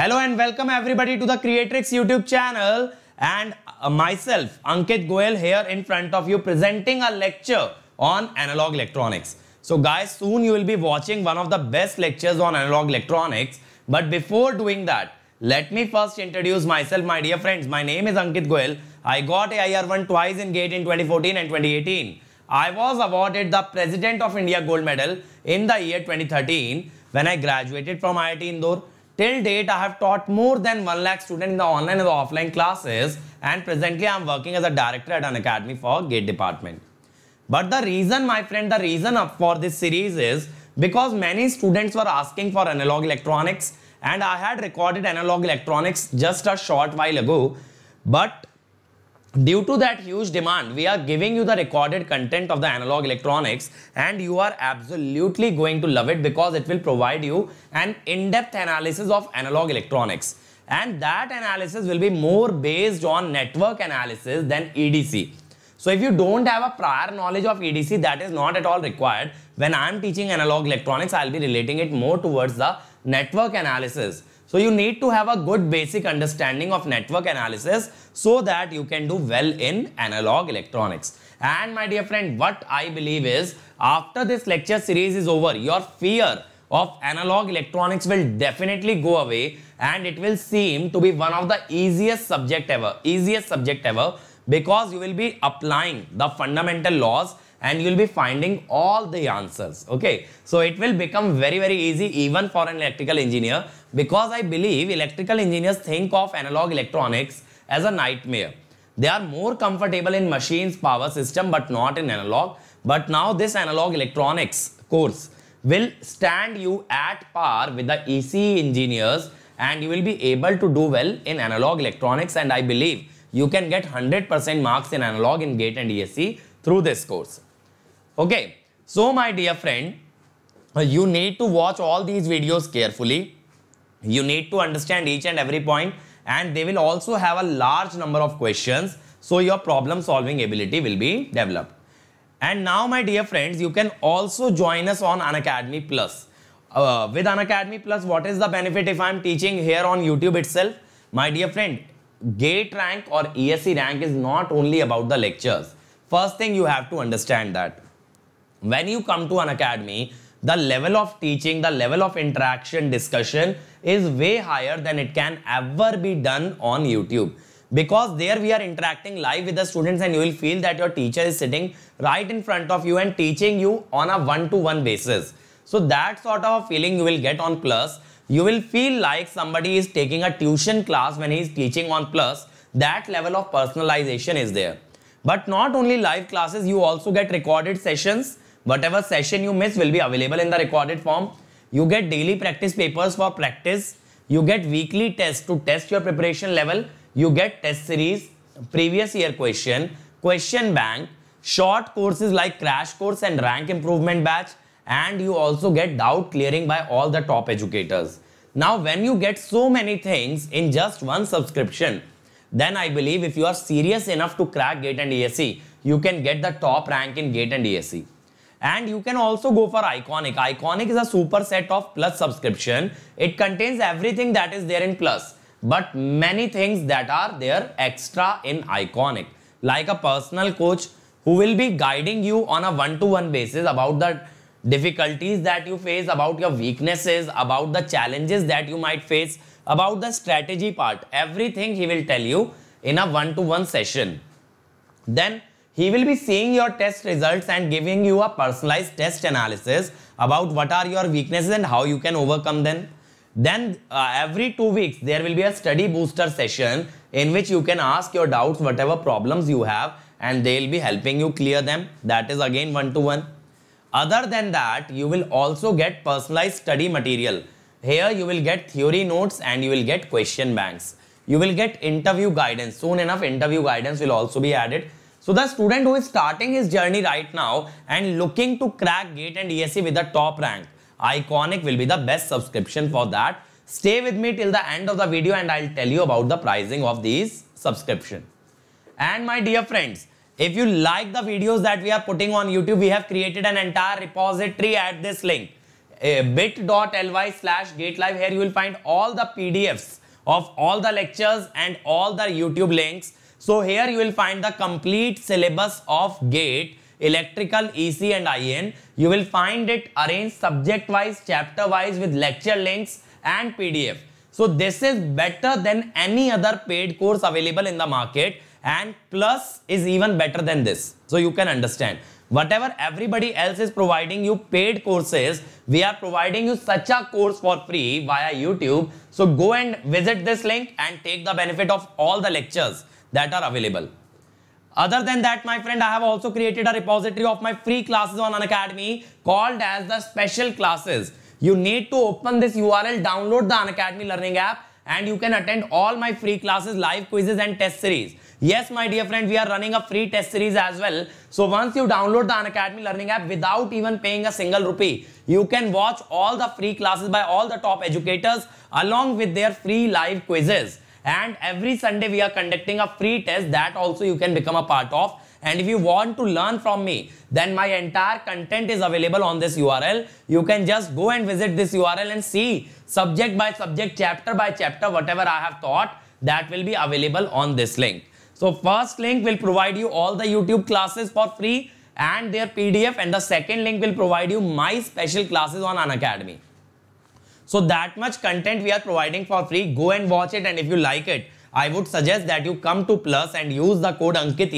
Hello and welcome everybody to the Creatrix YouTube channel and uh, myself Ankit Goel here in front of you presenting a lecture on analog electronics. So guys soon you will be watching one of the best lectures on analog electronics but before doing that let me first introduce myself my dear friends my name is Ankit Goel I got AIR1 twice in GATE in 2014 and 2018. I was awarded the President of India gold medal in the year 2013 when I graduated from IIT Indore Till date, I have taught more than 1 lakh students in the online and the offline classes and presently I am working as a director at an academy for GATE department. But the reason, my friend, the reason for this series is because many students were asking for analog electronics and I had recorded analog electronics just a short while ago. But Due to that huge demand, we are giving you the recorded content of the analog electronics and you are absolutely going to love it because it will provide you an in-depth analysis of analog electronics. And that analysis will be more based on network analysis than EDC. So if you don't have a prior knowledge of EDC, that is not at all required. When I'm teaching analog electronics, I'll be relating it more towards the network analysis. So you need to have a good basic understanding of network analysis so that you can do well in analog electronics. And my dear friend, what I believe is after this lecture series is over, your fear of analog electronics will definitely go away and it will seem to be one of the easiest subject ever, easiest subject ever because you will be applying the fundamental laws and you'll be finding all the answers. Okay. So it will become very, very easy even for an electrical engineer because I believe electrical engineers think of analog electronics as a nightmare. They are more comfortable in machines power system but not in analog. But now this analog electronics course will stand you at par with the ECE engineers and you will be able to do well in analog electronics and I believe you can get 100% marks in analog in GATE and ECE through this course. Okay. So my dear friend, uh, you need to watch all these videos carefully. You need to understand each and every point and they will also have a large number of questions. So your problem solving ability will be developed. And now my dear friends, you can also join us on Unacademy Plus. Uh, with Unacademy Plus, what is the benefit if I'm teaching here on YouTube itself? My dear friend, GATE rank or ESE rank is not only about the lectures. First thing you have to understand that when you come to an academy, the level of teaching, the level of interaction, discussion is way higher than it can ever be done on YouTube. Because there we are interacting live with the students and you will feel that your teacher is sitting right in front of you and teaching you on a one-to-one -one basis. So that sort of feeling you will get on Plus. You will feel like somebody is taking a tuition class when he is teaching on Plus. That level of personalization is there. But not only live classes, you also get recorded sessions Whatever session you miss will be available in the recorded form. You get daily practice papers for practice. You get weekly tests to test your preparation level. You get test series, previous year question, question bank, short courses like crash course and rank improvement batch and you also get doubt clearing by all the top educators. Now when you get so many things in just one subscription, then I believe if you are serious enough to crack GATE and ESE, you can get the top rank in GATE and ESE. And you can also go for Iconic. Iconic is a superset of Plus subscription. It contains everything that is there in Plus, but many things that are there extra in Iconic. Like a personal coach who will be guiding you on a one-to-one basis about the difficulties that you face, about your weaknesses, about the challenges that you might face, about the strategy part. Everything he will tell you in a one to -one session. Then he will be seeing your test results and giving you a personalized test analysis about what are your weaknesses and how you can overcome them. Then uh, every two weeks, there will be a study booster session in which you can ask your doubts, whatever problems you have, and they'll be helping you clear them. That is again one-to-one. -one. Other than that, you will also get personalized study material. Here you will get theory notes and you will get question banks. You will get interview guidance. Soon enough, interview guidance will also be added so the student who is starting his journey right now and looking to crack GATE and ESE with the top rank, Iconic will be the best subscription for that. Stay with me till the end of the video and I'll tell you about the pricing of these subscription. And my dear friends, if you like the videos that we are putting on YouTube, we have created an entire repository at this link. bit.ly slash gatelive. Here you will find all the PDFs of all the lectures and all the YouTube links so here you will find the complete syllabus of GATE, electrical, EC and IN. You will find it arranged subject wise, chapter wise with lecture links and PDF. So this is better than any other paid course available in the market and plus is even better than this. So you can understand. Whatever everybody else is providing you paid courses, we are providing you such a course for free via YouTube. So go and visit this link and take the benefit of all the lectures that are available. Other than that, my friend, I have also created a repository of my free classes on Unacademy called as the special classes. You need to open this URL, download the Unacademy learning app and you can attend all my free classes, live quizzes and test series. Yes, my dear friend, we are running a free test series as well. So once you download the Unacademy learning app without even paying a single rupee, you can watch all the free classes by all the top educators along with their free live quizzes and every Sunday we are conducting a free test that also you can become a part of and if you want to learn from me then my entire content is available on this url you can just go and visit this url and see subject by subject chapter by chapter whatever i have taught that will be available on this link so first link will provide you all the youtube classes for free and their pdf and the second link will provide you my special classes on unacademy so that much content we are providing for free. Go and watch it and if you like it, I would suggest that you come to Plus and use the code Ankit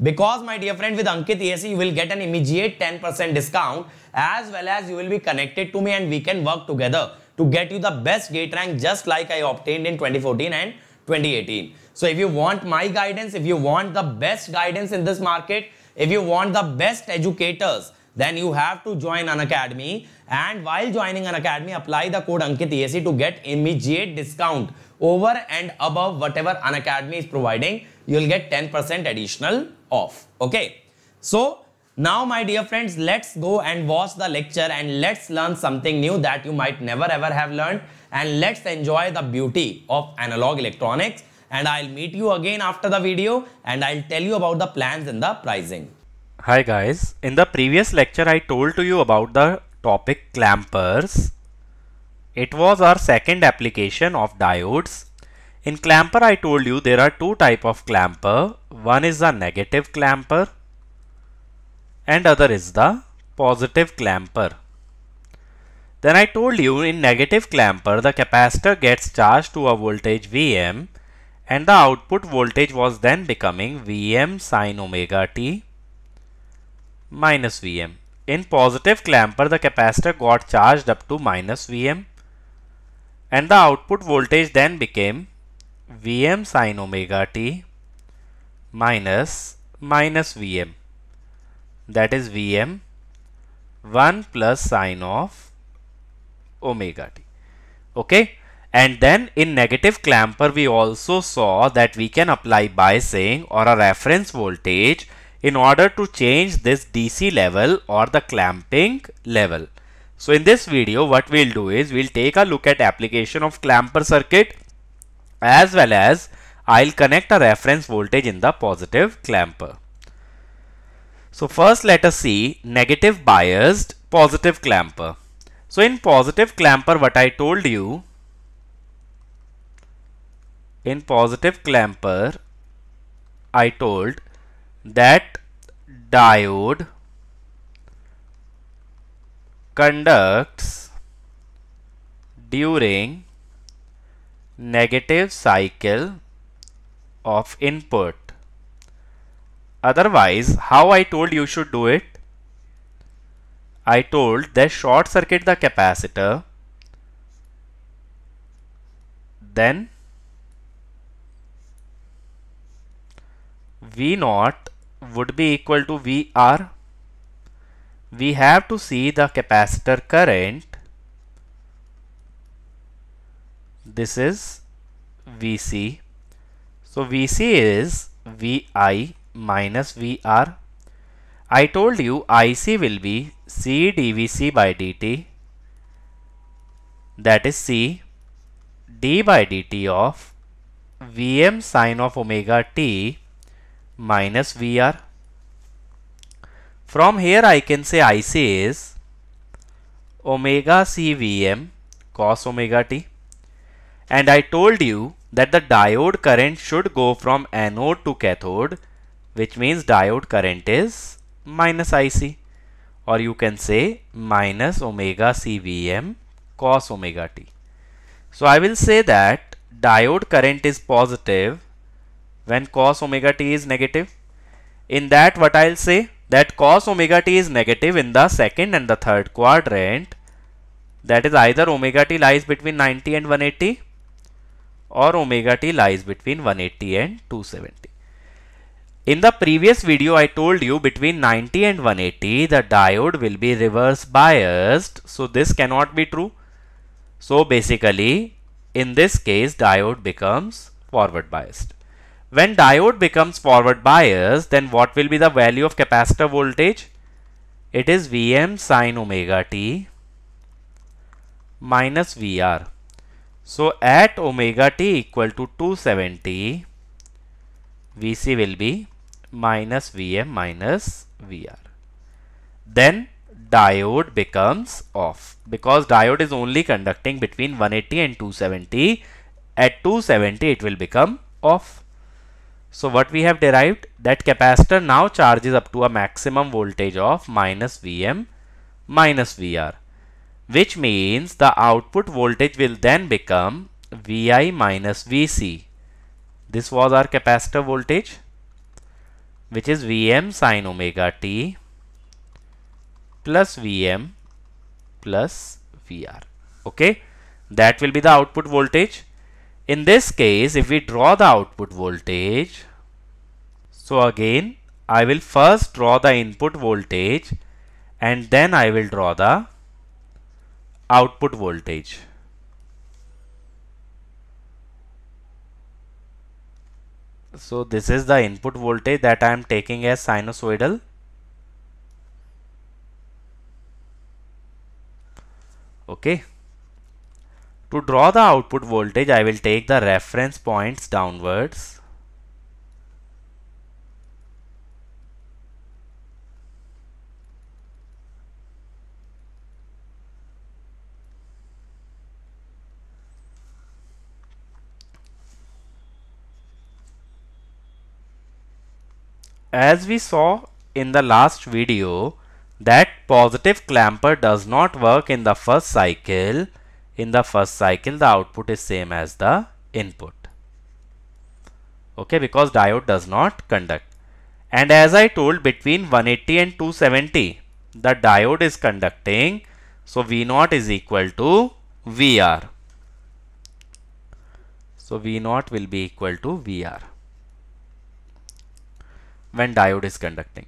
Because my dear friend with Ankit you will get an immediate 10% discount as well as you will be connected to me and we can work together to get you the best gate rank just like I obtained in 2014 and 2018. So if you want my guidance, if you want the best guidance in this market, if you want the best educators, then you have to join an academy and while joining an academy apply the code ankit to get immediate discount over and above whatever an academy is providing you'll get 10% additional off okay so now my dear friends let's go and watch the lecture and let's learn something new that you might never ever have learned and let's enjoy the beauty of analog electronics and I'll meet you again after the video and I'll tell you about the plans and the pricing. Hi guys, in the previous lecture I told to you about the topic clampers. It was our second application of diodes. In clamper I told you there are two type of clamper. One is the negative clamper and other is the positive clamper. Then I told you in negative clamper the capacitor gets charged to a voltage Vm and the output voltage was then becoming Vm sine omega t minus Vm. In positive clamper, the capacitor got charged up to minus Vm and the output voltage then became Vm sine omega t minus minus Vm that is Vm 1 plus sine of omega t. Okay. And then in negative clamper, we also saw that we can apply biasing or a reference voltage in order to change this DC level or the clamping level. So in this video what we'll do is we'll take a look at application of clamper circuit as well as I'll connect a reference voltage in the positive clamper. So first let us see negative biased positive clamper. So in positive clamper what I told you in positive clamper I told that diode conducts during negative cycle of input. Otherwise, how I told you should do it? I told that short circuit the capacitor, then V naught would be equal to VR, we have to see the capacitor current. This is VC. So VC is VI minus VR. I told you IC will be C dVC by dt that is C d by dt of Vm sine of omega t minus VR. From here I can say IC is omega CVM cos omega t. And I told you that the diode current should go from anode to cathode which means diode current is minus IC or you can say minus omega CVM cos omega t. So I will say that diode current is positive when cos omega t is negative. In that what I'll say that cos omega t is negative in the second and the third quadrant that is either omega t lies between 90 and 180 or omega t lies between 180 and 270. In the previous video I told you between 90 and 180 the diode will be reverse biased so this cannot be true. So basically in this case diode becomes forward biased. When diode becomes forward biased, then what will be the value of capacitor voltage? It is Vm sine omega t minus Vr. So at omega t equal to 270, Vc will be minus Vm minus Vr. Then diode becomes off because diode is only conducting between 180 and 270. At 270 it will become off. So what we have derived that capacitor now charges up to a maximum voltage of minus Vm minus Vr which means the output voltage will then become Vi minus Vc. This was our capacitor voltage which is Vm sin omega t plus Vm plus Vr. Okay, that will be the output voltage in this case, if we draw the output voltage, so again, I will first draw the input voltage and then I will draw the output voltage. So this is the input voltage that I am taking as sinusoidal. Okay. To draw the output voltage, I will take the reference points downwards. As we saw in the last video that positive clamper does not work in the first cycle in the first cycle the output is same as the input okay because diode does not conduct and as I told between 180 and 270 the diode is conducting so V naught is equal to VR so V naught will be equal to VR when diode is conducting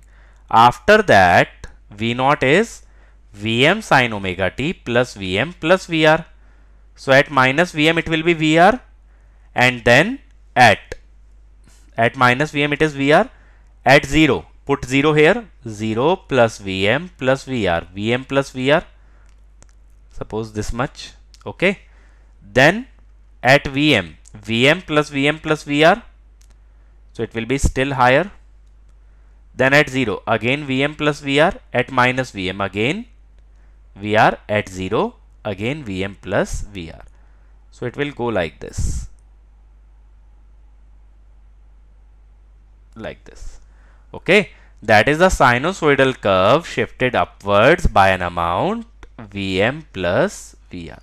after that V naught is Vm sin omega t plus Vm plus VR so at minus Vm it will be Vr and then at at minus Vm it is Vr at 0 put 0 here 0 plus Vm plus Vr Vm plus Vr suppose this much okay then at Vm Vm plus Vm plus Vr so it will be still higher then at 0 again Vm plus Vr at minus Vm again Vr at 0 again Vm plus Vr. So it will go like this. Like this. Okay. That is the sinusoidal curve shifted upwards by an amount Vm plus Vr.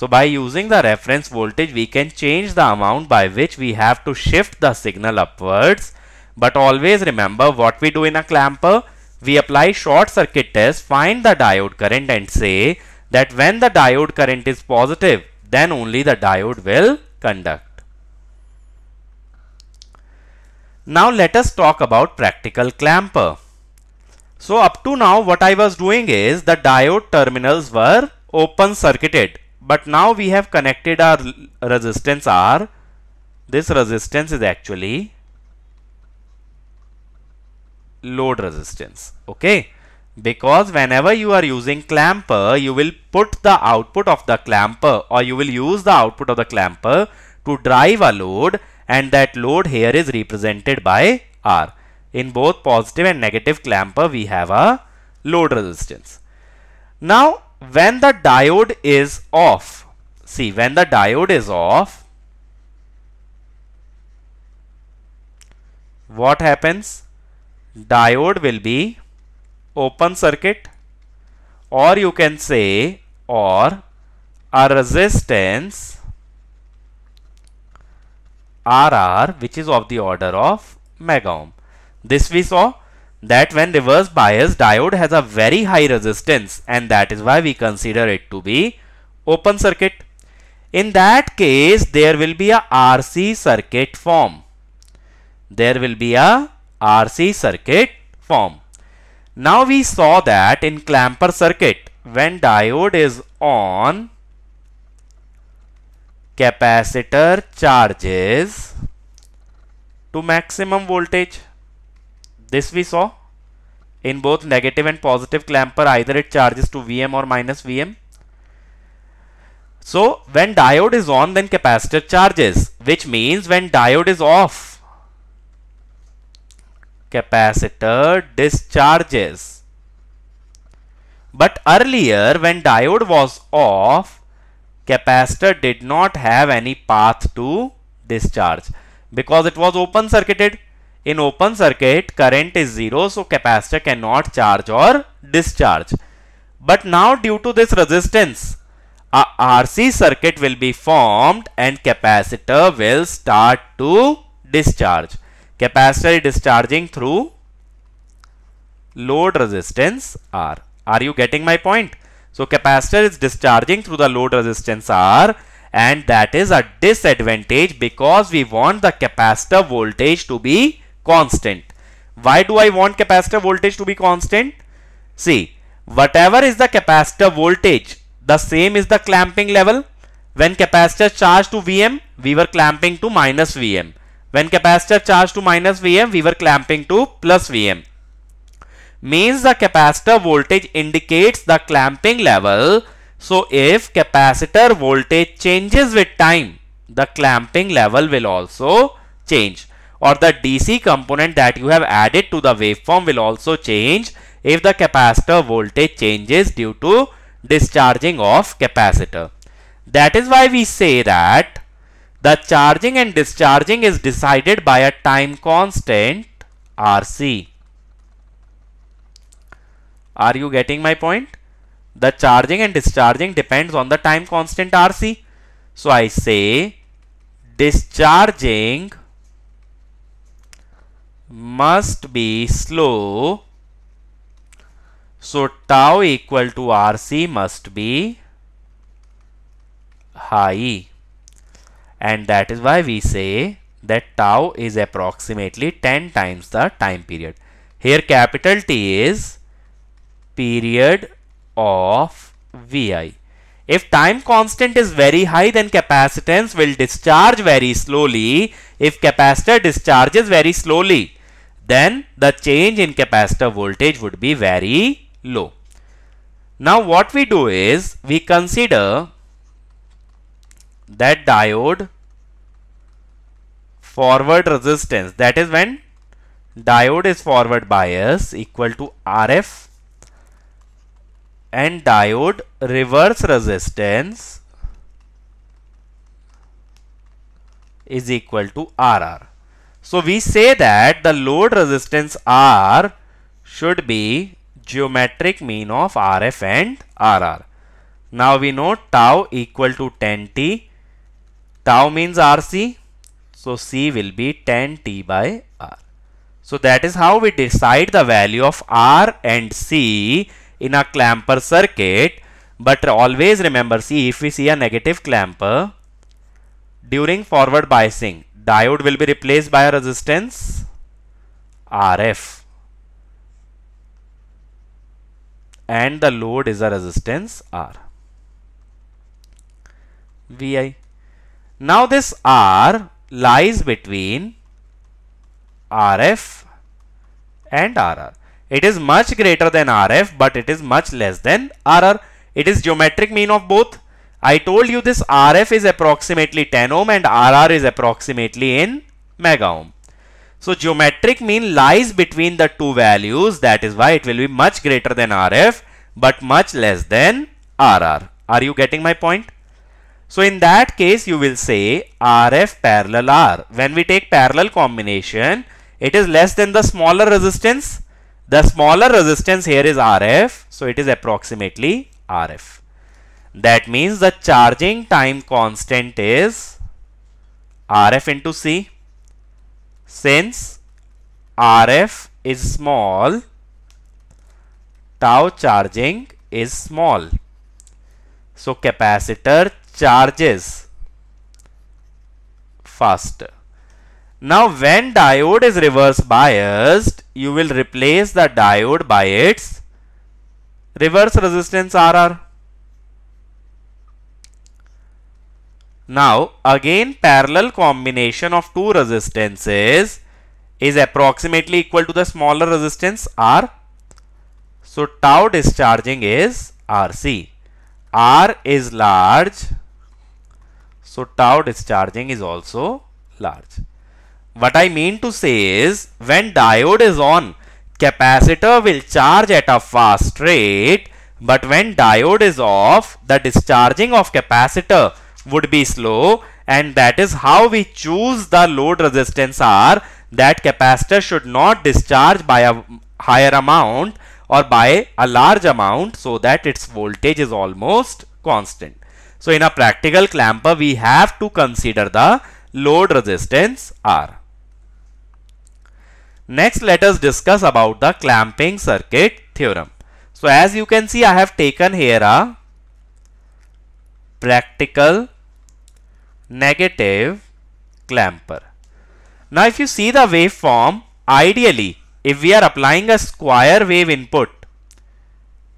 So by using the reference voltage, we can change the amount by which we have to shift the signal upwards. But always remember what we do in a clamper. We apply short circuit test, find the diode current and say that when the diode current is positive, then only the diode will conduct. Now let us talk about practical clamper. So up to now what I was doing is the diode terminals were open circuited but now we have connected our resistance R. This resistance is actually load resistance. Okay because whenever you are using clamper you will put the output of the clamper or you will use the output of the clamper to drive a load and that load here is represented by R. In both positive and negative clamper we have a load resistance. Now when the diode is off, see when the diode is off, what happens? Diode will be open circuit or you can say or a resistance RR which is of the order of megaohm. This we saw that when reverse bias diode has a very high resistance and that is why we consider it to be open circuit. In that case there will be a RC circuit form. There will be a RC circuit form. Now we saw that in clamper circuit, when diode is on, capacitor charges to maximum voltage. This we saw in both negative and positive clamper, either it charges to Vm or minus Vm. So when diode is on, then capacitor charges, which means when diode is off, capacitor discharges. But earlier when diode was off, capacitor did not have any path to discharge because it was open circuited. In open circuit, current is zero, so capacitor cannot charge or discharge. But now due to this resistance, a RC circuit will be formed and capacitor will start to discharge capacitor is discharging through load resistance R. Are you getting my point? So capacitor is discharging through the load resistance R and that is a disadvantage because we want the capacitor voltage to be constant. Why do I want capacitor voltage to be constant? See, whatever is the capacitor voltage, the same is the clamping level. When capacitor charged to Vm, we were clamping to minus Vm. When capacitor charged to minus Vm, we were clamping to plus Vm. Means the capacitor voltage indicates the clamping level. So if capacitor voltage changes with time, the clamping level will also change or the DC component that you have added to the waveform will also change if the capacitor voltage changes due to discharging of capacitor. That is why we say that the charging and discharging is decided by a time constant RC. Are you getting my point? The charging and discharging depends on the time constant RC. So I say discharging must be slow. So tau equal to RC must be high and that is why we say that tau is approximately 10 times the time period. Here capital T is period of Vi. If time constant is very high then capacitance will discharge very slowly. If capacitor discharges very slowly then the change in capacitor voltage would be very low. Now what we do is we consider that diode forward resistance that is when diode is forward bias equal to RF and diode reverse resistance is equal to RR. So we say that the load resistance R should be geometric mean of RF and RR. Now we know tau equal to 10t tau means RC. So C will be 10 T by R. So that is how we decide the value of R and C in a clamper circuit. But always remember, see if we see a negative clamper, during forward biasing, diode will be replaced by a resistance RF. And the load is a resistance R. VI. Now this R lies between RF and RR. It is much greater than RF but it is much less than RR. It is geometric mean of both. I told you this RF is approximately 10 ohm and RR is approximately in mega ohm. So geometric mean lies between the two values that is why it will be much greater than RF but much less than RR. Are you getting my point? So in that case, you will say RF parallel R. When we take parallel combination, it is less than the smaller resistance. The smaller resistance here is RF. So it is approximately RF. That means the charging time constant is RF into C. Since RF is small, tau charging is small. So capacitor charges faster. Now when diode is reverse biased, you will replace the diode by its reverse resistance RR. Now again parallel combination of two resistances is approximately equal to the smaller resistance R. So tau discharging is RC. R is large so tau discharging is also large. What I mean to say is when diode is on, capacitor will charge at a fast rate but when diode is off, the discharging of capacitor would be slow and that is how we choose the load resistance R that capacitor should not discharge by a higher amount or by a large amount so that its voltage is almost constant. So in a practical clamper, we have to consider the load resistance R. Next, let us discuss about the clamping circuit theorem. So as you can see, I have taken here a practical negative clamper. Now if you see the waveform, ideally, if we are applying a square wave input,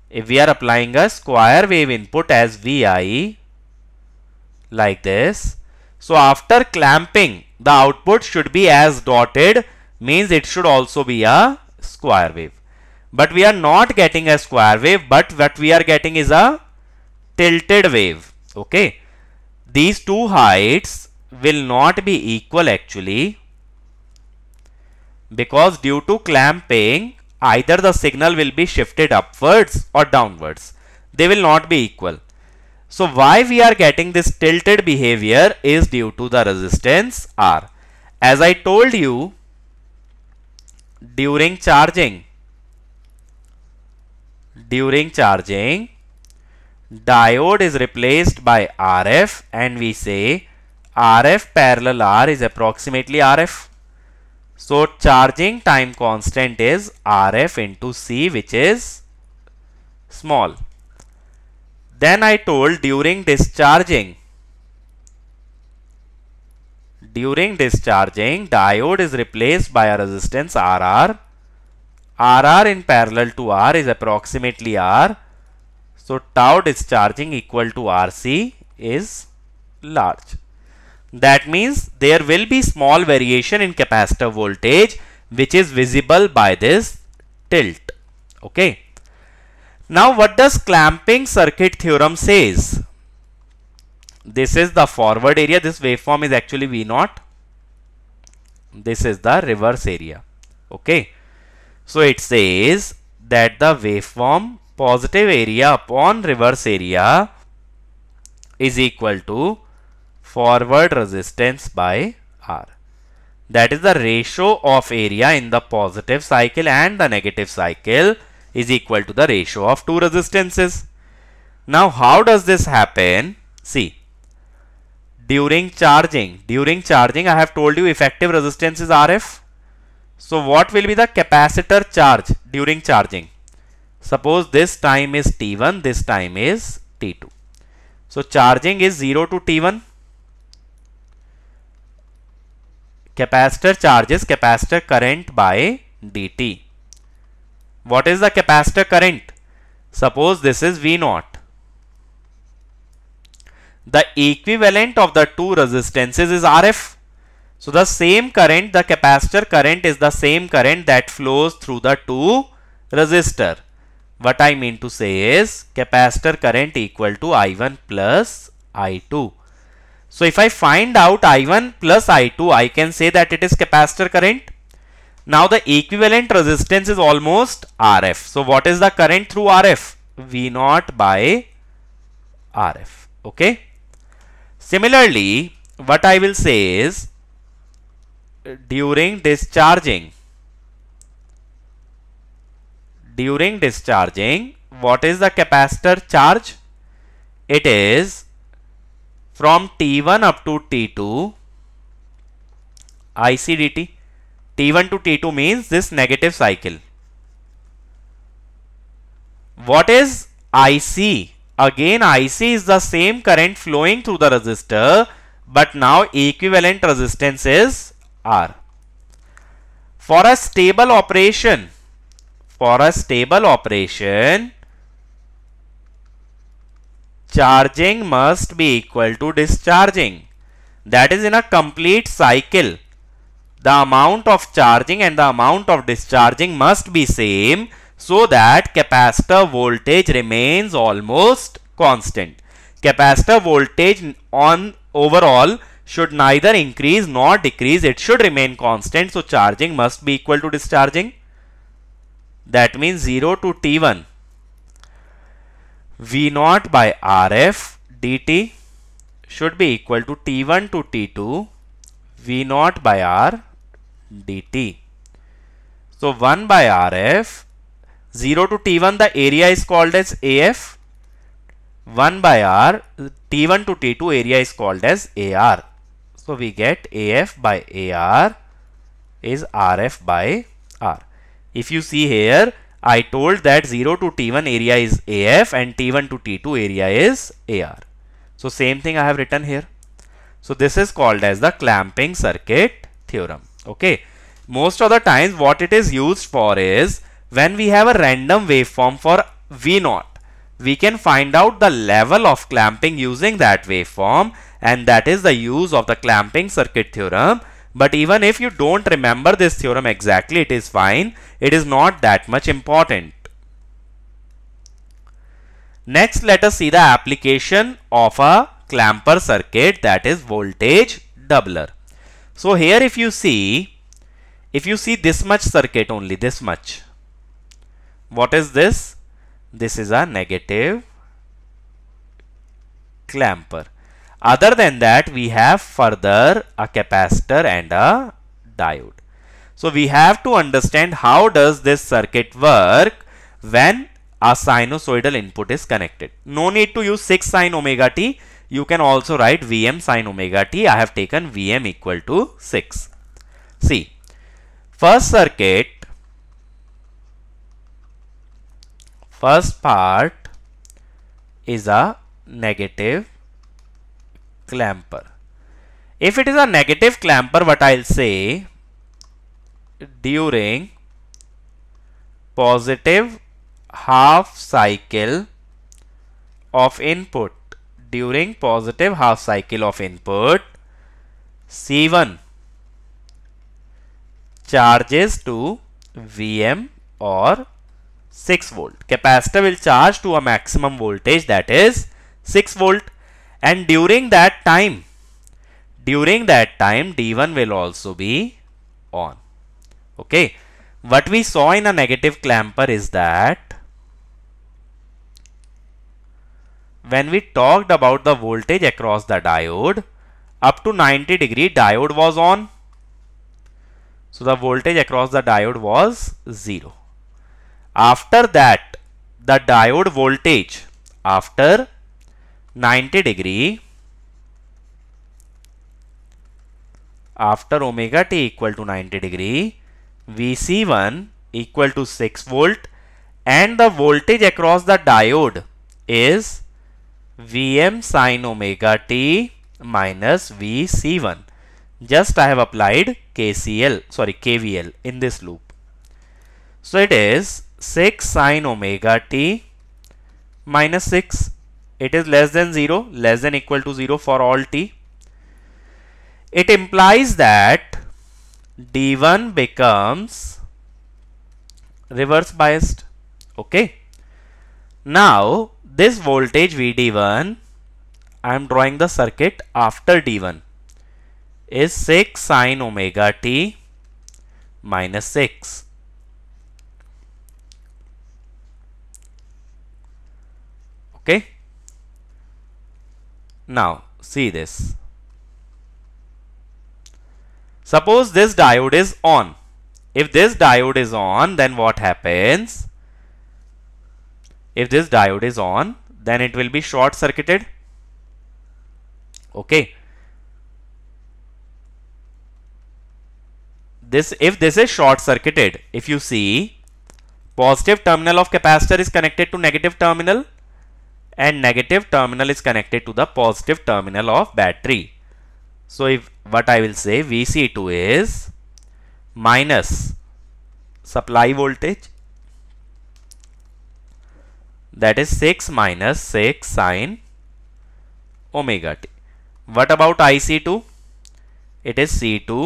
if we are applying a square wave input as Vi, like this. So after clamping, the output should be as dotted means it should also be a square wave. But we are not getting a square wave, but what we are getting is a tilted wave. Okay. These two heights will not be equal actually because due to clamping, either the signal will be shifted upwards or downwards. They will not be equal. So why we are getting this tilted behavior is due to the resistance R. As I told you during charging, during charging, diode is replaced by RF and we say RF parallel R is approximately RF. So charging time constant is RF into C which is small. Then I told during discharging, during discharging diode is replaced by a resistance RR. RR in parallel to R is approximately R. So tau discharging equal to RC is large. That means there will be small variation in capacitor voltage which is visible by this tilt. Okay. Now what does clamping circuit theorem says? This is the forward area. This waveform is actually V naught. This is the reverse area. Okay. So it says that the waveform positive area upon reverse area is equal to forward resistance by R. That is the ratio of area in the positive cycle and the negative cycle is equal to the ratio of two resistances. Now how does this happen? See, during charging, during charging I have told you effective resistance is RF. So what will be the capacitor charge during charging? Suppose this time is T1, this time is T2. So charging is 0 to T1. Capacitor charges capacitor current by dt. What is the capacitor current? Suppose this is V naught. The equivalent of the two resistances is RF. So the same current, the capacitor current is the same current that flows through the two resistor. What I mean to say is capacitor current equal to I1 plus I2. So if I find out I1 plus I2, I can say that it is capacitor current. Now the equivalent resistance is almost RF. So what is the current through RF? V naught by RF. Okay. Similarly, what I will say is during discharging, during discharging, what is the capacitor charge? It is from T1 up to T2 ICDT. T1 to T2 means this negative cycle. What is IC? Again, IC is the same current flowing through the resistor, but now equivalent resistance is R. For a stable operation, for a stable operation, charging must be equal to discharging. That is in a complete cycle the amount of charging and the amount of discharging must be same so that capacitor voltage remains almost constant. Capacitor voltage on overall should neither increase nor decrease. It should remain constant. So charging must be equal to discharging. That means 0 to T1 V0 by RF dt should be equal to T1 to T2 V0 by R dt. So 1 by Rf 0 to T1 the area is called as AF 1 by R T1 to T2 area is called as AR. So we get AF by AR is RF by R. If you see here I told that 0 to T1 area is AF and T1 to T2 area is AR. So same thing I have written here. So this is called as the clamping circuit theorem okay most of the times what it is used for is when we have a random waveform for v naught we can find out the level of clamping using that waveform and that is the use of the clamping circuit theorem but even if you don't remember this theorem exactly it is fine it is not that much important next let us see the application of a clamper circuit that is voltage doubler so here if you see, if you see this much circuit only, this much, what is this? This is a negative clamper. Other than that, we have further a capacitor and a diode. So we have to understand how does this circuit work when a sinusoidal input is connected. No need to use 6 sine omega t you can also write Vm sine omega t. I have taken Vm equal to 6. See, first circuit, first part is a negative clamper. If it is a negative clamper, what I'll say during positive half cycle of input during positive half cycle of input C1 charges to Vm or 6 volt. Capacitor will charge to a maximum voltage that is 6 volt and during that time during that time D1 will also be on. Okay. What we saw in a negative clamper is that when we talked about the voltage across the diode, up to 90 degree diode was on. So the voltage across the diode was 0. After that, the diode voltage after 90 degree after omega t equal to 90 degree Vc1 equal to 6 volt and the voltage across the diode is Vm sine omega t minus Vc1. Just I have applied KCL, sorry, KVL in this loop. So it is 6 sine omega t minus 6. It is less than 0, less than equal to 0 for all t. It implies that d1 becomes reverse biased. Okay. Now this voltage Vd1 I am drawing the circuit after D1 is 6 sine omega t minus 6. Okay. Now see this. Suppose this diode is on. If this diode is on then what happens? if this diode is on then it will be short circuited okay this if this is short circuited if you see positive terminal of capacitor is connected to negative terminal and negative terminal is connected to the positive terminal of battery so if what I will say VC2 is minus supply voltage that is 6 minus 6 sine omega t. What about IC2? It is C2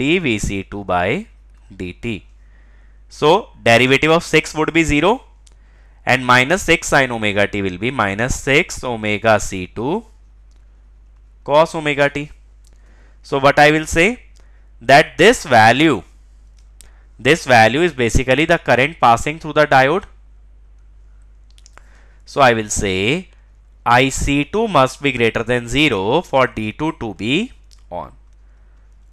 dVC2 by dt. So derivative of 6 would be 0 and minus 6 sine omega t will be minus 6 omega C2 cos omega t. So what I will say that this value, this value is basically the current passing through the diode so I will say IC2 must be greater than 0 for D2 to be on.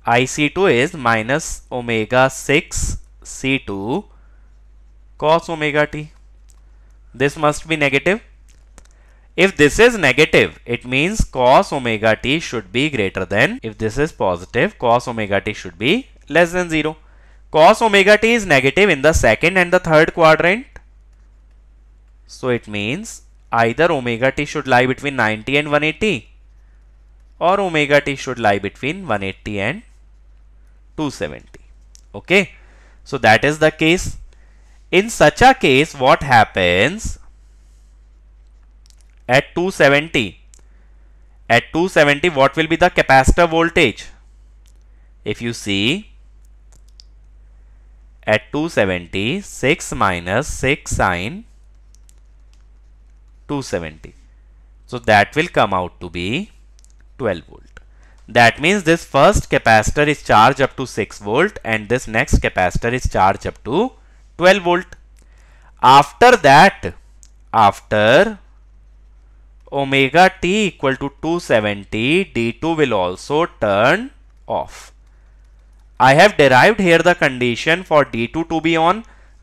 IC2 is minus omega 6 C2 cos omega t. This must be negative. If this is negative, it means cos omega t should be greater than, if this is positive, cos omega t should be less than 0. Cos omega t is negative in the second and the third quadrant so it means either omega t should lie between 90 and 180 or omega t should lie between 180 and 270. Okay. So that is the case. In such a case, what happens at 270? At 270, what will be the capacitor voltage? If you see, at 270, 6 minus 6 sine 270 so that will come out to be 12 volt that means this first capacitor is charged up to 6 volt and this next capacitor is charged up to 12 volt after that after omega t equal to 270 d2 will also turn off I have derived here the condition for d2 to be on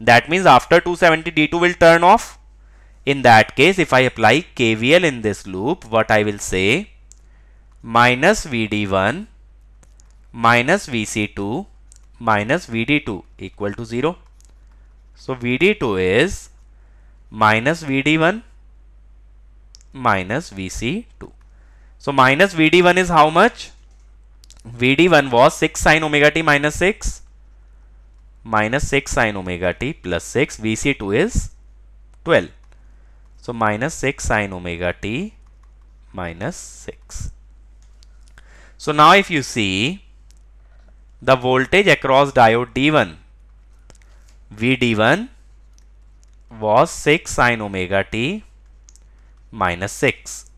that means after 270 d2 will turn off in that case, if I apply KVL in this loop, what I will say minus VD1 minus VC2 minus VD2 equal to 0. So VD2 is minus VD1 minus VC2. So minus VD1 is how much? VD1 was 6 sine omega t minus 6 minus 6 sine omega t plus 6. VC2 is 12. So minus 6 sine omega t minus 6. So now if you see the voltage across diode D1, VD1 was 6 sine omega t minus 6.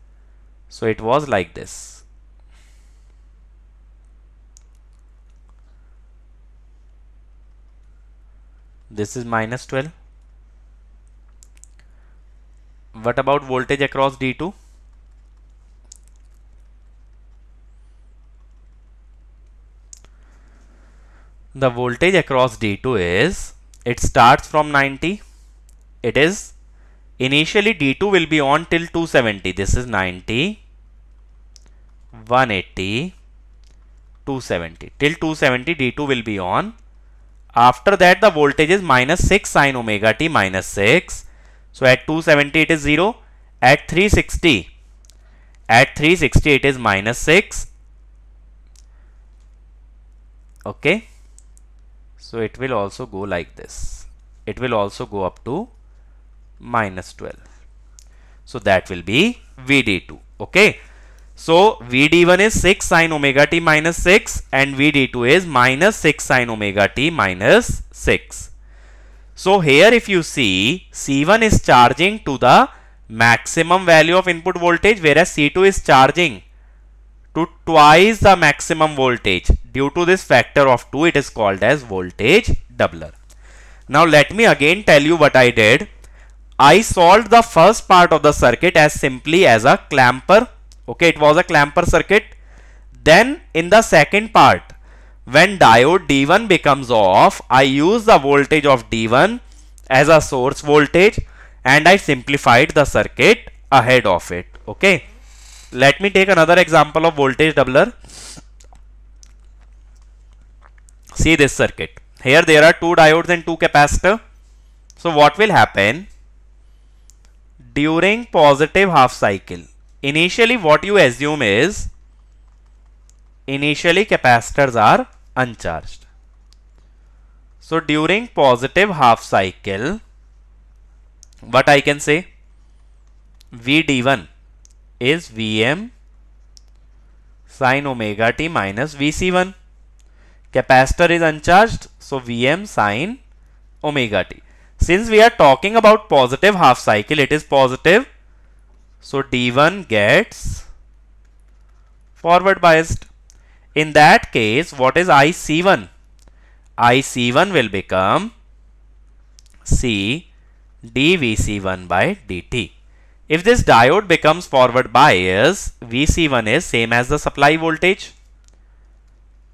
So it was like this. This is minus 12 what about voltage across D2 the voltage across D2 is it starts from 90 it is initially D2 will be on till 270 this is 90 180 270 till 270 D2 will be on after that the voltage is minus 6 sine omega t minus 6 so at 270 it is 0. At 360, at 360 it is minus 6. Okay. So it will also go like this. It will also go up to minus 12. So that will be VD2. Okay. So VD1 is 6 sine omega t minus 6 and VD2 is minus 6 sine omega t minus 6. So here if you see C1 is charging to the maximum value of input voltage whereas C2 is charging to twice the maximum voltage. Due to this factor of 2 it is called as voltage doubler. Now let me again tell you what I did. I solved the first part of the circuit as simply as a clamper. Okay, it was a clamper circuit. Then in the second part, when diode D1 becomes off, I use the voltage of D1 as a source voltage and I simplified the circuit ahead of it. Okay. Let me take another example of voltage doubler. See this circuit. Here there are two diodes and two capacitor. So what will happen? During positive half cycle, initially what you assume is Initially capacitors are uncharged. So during positive half cycle, what I can say? VD1 is Vm sine omega t minus Vc1. Capacitor is uncharged, so Vm sine omega t. Since we are talking about positive half cycle, it is positive. So D1 gets forward biased. In that case, what is IC1? IC1 will become C dVC1 by dt. If this diode becomes forward bias, VC1 is same as the supply voltage.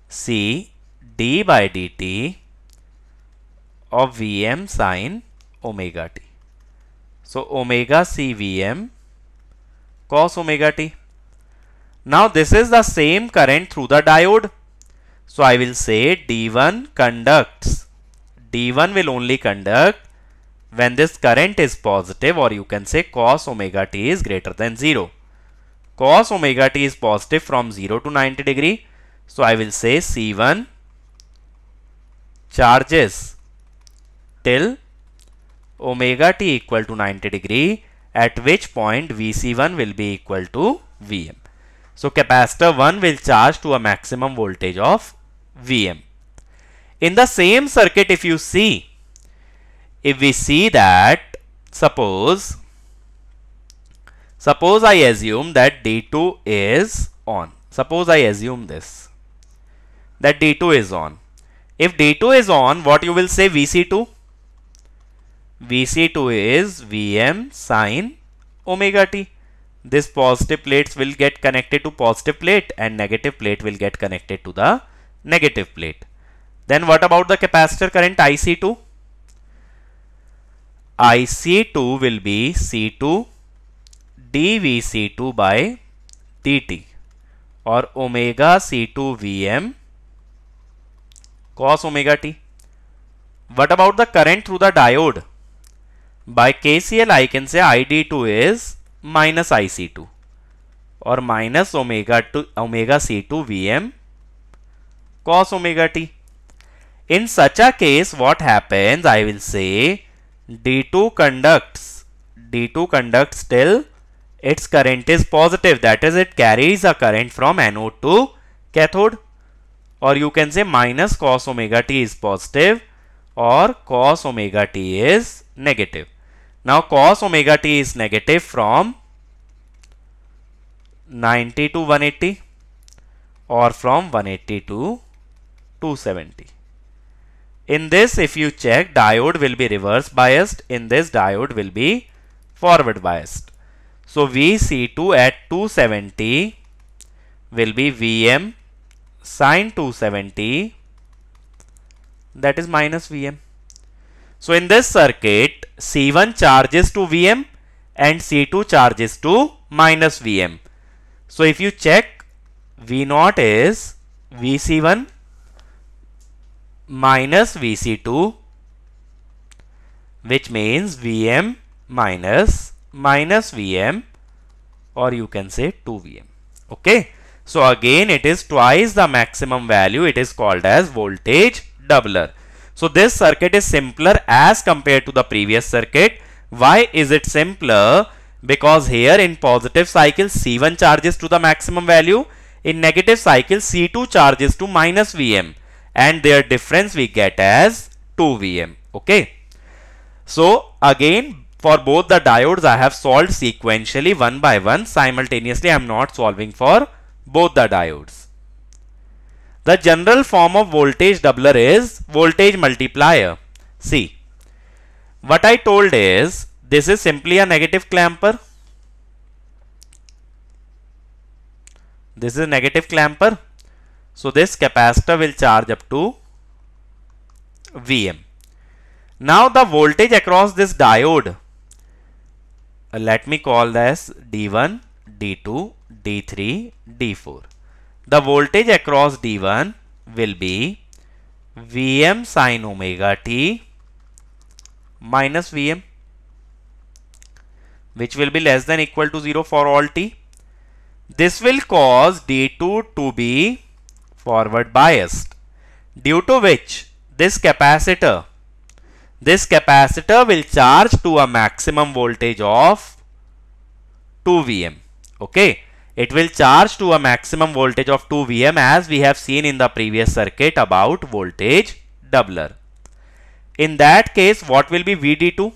C d by dt of Vm sine omega t. So omega C Vm cos omega t. Now this is the same current through the diode. So I will say D1 conducts. D1 will only conduct when this current is positive or you can say cos omega t is greater than 0. Cos omega t is positive from 0 to 90 degree. So I will say C1 charges till omega t equal to 90 degree at which point VC1 will be equal to Vm. So capacitor 1 will charge to a maximum voltage of Vm. In the same circuit if you see, if we see that suppose, suppose I assume that D2 is on. Suppose I assume this, that D2 is on. If D2 is on, what you will say VC2? VC2 is Vm sine omega t this positive plates will get connected to positive plate and negative plate will get connected to the negative plate. Then what about the capacitor current IC2? IC2 will be C2 dVC2 by dt or omega C2 Vm cos omega t. What about the current through the diode? By KCL I can say ID2 is minus I C two और minus omega two omega C two V M cos omega T in such a case what happens I will say D two conduct D two conduct still its current is positive that is it carries a current from anode to cathode और you can say minus cos omega T is positive और cos omega T is negative Now cos omega t is negative from 90 to 180 or from 180 to 270. In this if you check diode will be reverse biased. In this diode will be forward biased. So VC2 at 270 will be Vm sine 270 that is minus Vm. So in this circuit C1 charges to Vm and C2 charges to minus Vm. So if you check V0 is VC1 minus VC2 which means Vm minus minus Vm or you can say 2Vm. Okay. So again it is twice the maximum value. It is called as voltage doubler. So this circuit is simpler as compared to the previous circuit. Why is it simpler? Because here in positive cycle C1 charges to the maximum value, in negative cycle C2 charges to minus Vm and their difference we get as 2 Vm. Okay. So again for both the diodes I have solved sequentially one by one simultaneously I am not solving for both the diodes. The general form of voltage doubler is voltage multiplier. See, what I told is this is simply a negative clamper. This is a negative clamper. So this capacitor will charge up to Vm. Now the voltage across this diode, let me call this D1, D2, D3, D4 the voltage across D1 will be Vm sine omega t minus Vm which will be less than equal to 0 for all t. This will cause D2 to be forward biased due to which this capacitor this capacitor will charge to a maximum voltage of 2 Vm. Okay. It will charge to a maximum voltage of 2 Vm as we have seen in the previous circuit about voltage doubler. In that case, what will be Vd2?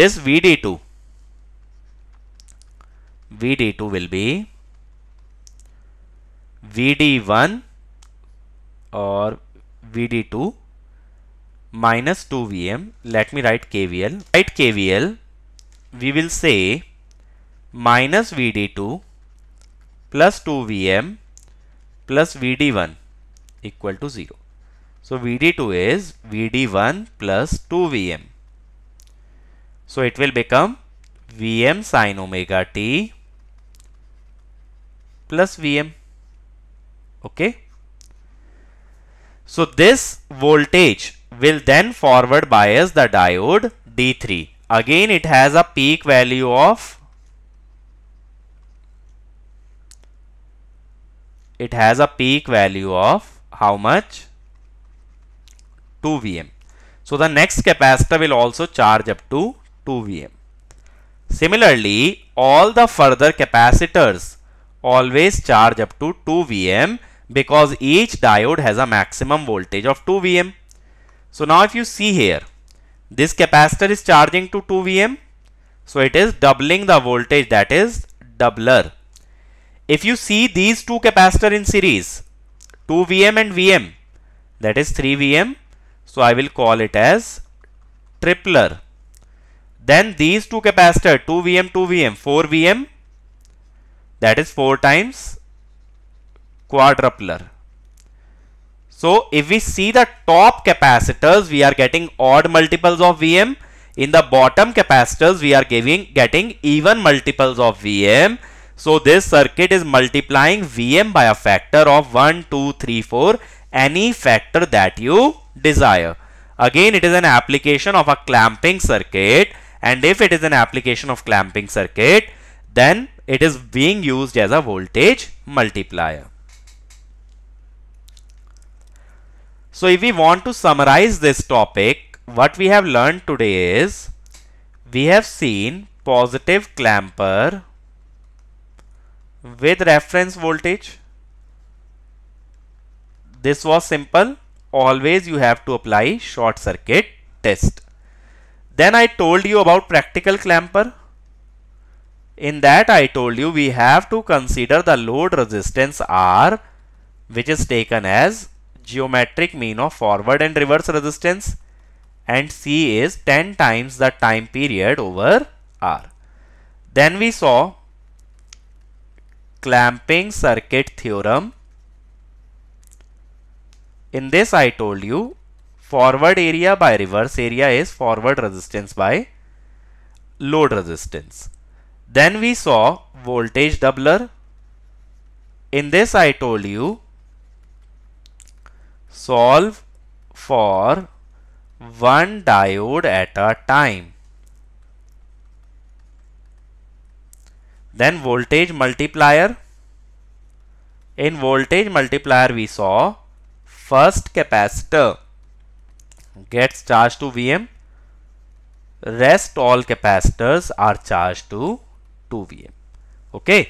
This Vd2, Vd2 will be Vd1 or Vd2 minus 2 Vm. Let me write KVL. Write KVL. We will say minus VD2 plus 2VM plus VD1 equal to 0. So VD2 is VD1 plus 2VM. So it will become Vm sine omega t plus Vm. Okay. So this voltage will then forward bias the diode D3. Again it has a peak value of it has a peak value of how much 2 Vm so the next capacitor will also charge up to 2 Vm similarly all the further capacitors always charge up to 2 Vm because each diode has a maximum voltage of 2 Vm so now if you see here this capacitor is charging to 2 Vm so it is doubling the voltage that is doubler if you see these two capacitor in series, 2 Vm and Vm, that is 3 Vm. So I will call it as tripler. Then these two capacitor, 2 Vm, 2 Vm, 4 Vm, that is 4 times quadrupler. So if we see the top capacitors, we are getting odd multiples of Vm. In the bottom capacitors, we are giving getting even multiples of Vm. So this circuit is multiplying Vm by a factor of 1, 2, 3, 4, any factor that you desire. Again, it is an application of a clamping circuit and if it is an application of clamping circuit, then it is being used as a voltage multiplier. So if we want to summarize this topic, what we have learned today is we have seen positive clamper with reference voltage this was simple always you have to apply short circuit test then I told you about practical clamper in that I told you we have to consider the load resistance R which is taken as geometric mean of forward and reverse resistance and C is 10 times the time period over R. Then we saw clamping circuit theorem. In this I told you forward area by reverse area is forward resistance by load resistance. Then we saw voltage doubler. In this I told you solve for one diode at a time. Then voltage multiplier. In voltage multiplier we saw first capacitor gets charged to Vm. Rest all capacitors are charged to 2Vm. Okay.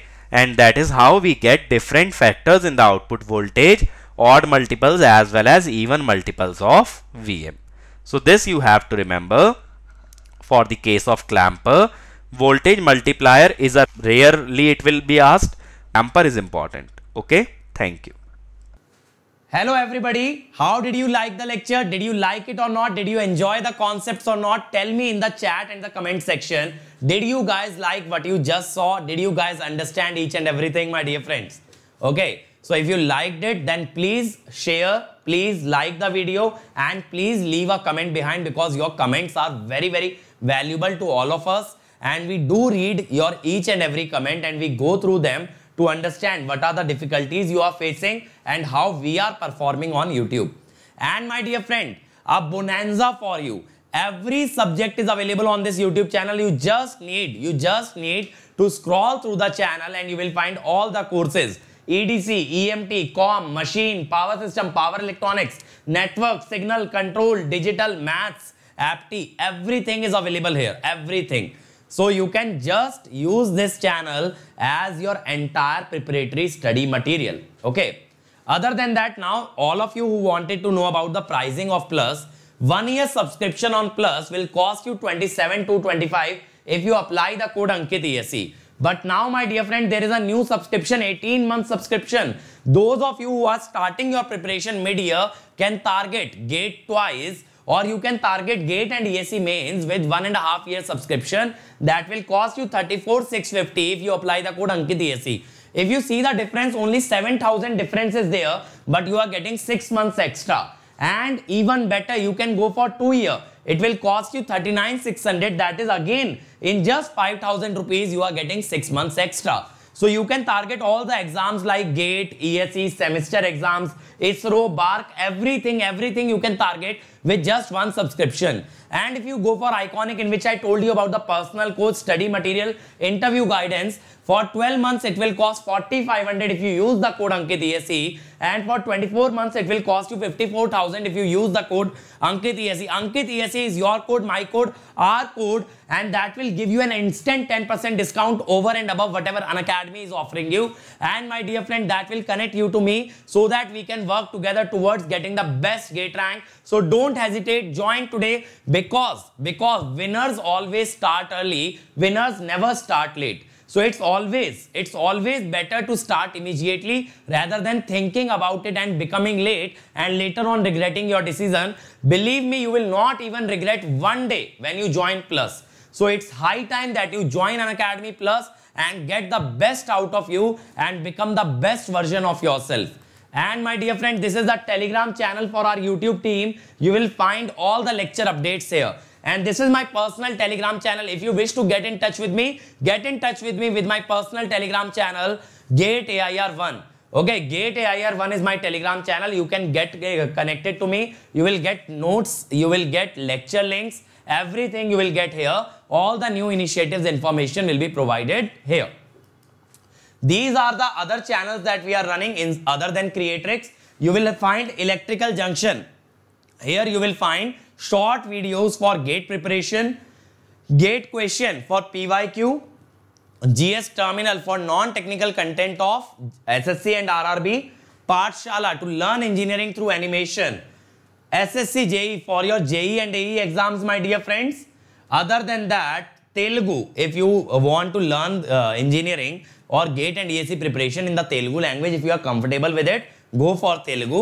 And that is how we get different factors in the output voltage, odd multiples as well as even multiples of Vm. So this you have to remember for the case of clamper voltage multiplier is a rarely it will be asked ampere is important okay thank you hello everybody how did you like the lecture did you like it or not did you enjoy the concepts or not tell me in the chat and the comment section did you guys like what you just saw did you guys understand each and everything my dear friends okay so if you liked it then please share please like the video and please leave a comment behind because your comments are very very valuable to all of us and we do read your each and every comment and we go through them to understand what are the difficulties you are facing and how we are performing on YouTube. And my dear friend, a bonanza for you. Every subject is available on this YouTube channel. You just need, you just need to scroll through the channel and you will find all the courses. EDC, EMT, COM, machine, power system, power electronics, network, signal, control, digital, maths, apti, everything is available here, everything. So you can just use this channel as your entire preparatory study material. Okay. Other than that, now all of you who wanted to know about the pricing of Plus, one year subscription on Plus will cost you 27 to 25 if you apply the code Ankit ESE. But now my dear friend, there is a new subscription, 18 month subscription. Those of you who are starting your preparation mid-year can target GATE twice or you can target gate and ESE mains with one and a half year subscription that will cost you 34650 if you apply the code Ankit ESE. If you see the difference, only 7000 difference is there, but you are getting 6 months extra. And even better, you can go for 2 year. It will cost you 39600 that is again in just 5000 rupees you are getting 6 months extra. So you can target all the exams like GATE, ESE, semester exams, ISRO, BARC, everything, everything you can target with just one subscription. And if you go for Iconic in which I told you about the personal coach, study material, interview guidance, for 12 months it will cost 4500 if you use the code Ankit ESE and for 24 months it will cost you 54000 if you use the code Ankit ESE. Ankit ESE is your code, my code, our code and that will give you an instant 10% discount over and above whatever Unacademy is offering you and my dear friend that will connect you to me so that we can work together towards getting the best gate rank. So don't hesitate, join today because because winners always start early, winners never start late. So it's always, it's always better to start immediately rather than thinking about it and becoming late and later on regretting your decision. Believe me, you will not even regret one day when you join Plus. So it's high time that you join an Academy Plus and get the best out of you and become the best version of yourself. And my dear friend, this is the Telegram channel for our YouTube team. You will find all the lecture updates here and this is my personal telegram channel if you wish to get in touch with me get in touch with me with my personal telegram channel gate air1 okay gate air1 is my telegram channel you can get uh, connected to me you will get notes you will get lecture links everything you will get here all the new initiatives information will be provided here these are the other channels that we are running in other than creatrix you will find electrical junction here you will find short videos for gate preparation, gate question for PYQ, GS terminal for non-technical content of SSC and RRB, Partshala to learn engineering through animation, SSC JE for your JE and AE exams, my dear friends. Other than that, Telugu, if you want to learn uh, engineering or GATE and ESC preparation in the Telugu language, if you are comfortable with it, go for Telugu.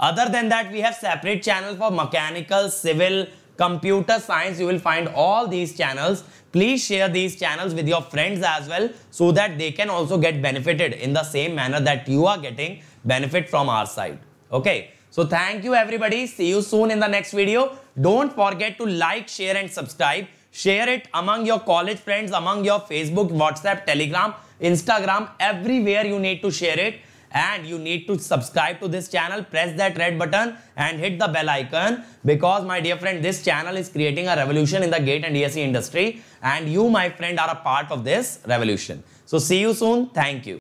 Other than that, we have separate channel for mechanical, civil, computer science. You will find all these channels. Please share these channels with your friends as well so that they can also get benefited in the same manner that you are getting benefit from our side. Okay. So thank you everybody. See you soon in the next video. Don't forget to like, share and subscribe. Share it among your college friends, among your Facebook, WhatsApp, Telegram, Instagram, everywhere you need to share it and you need to subscribe to this channel press that red button and hit the bell icon because my dear friend this channel is creating a revolution in the gate and ESE industry and you my friend are a part of this revolution so see you soon thank you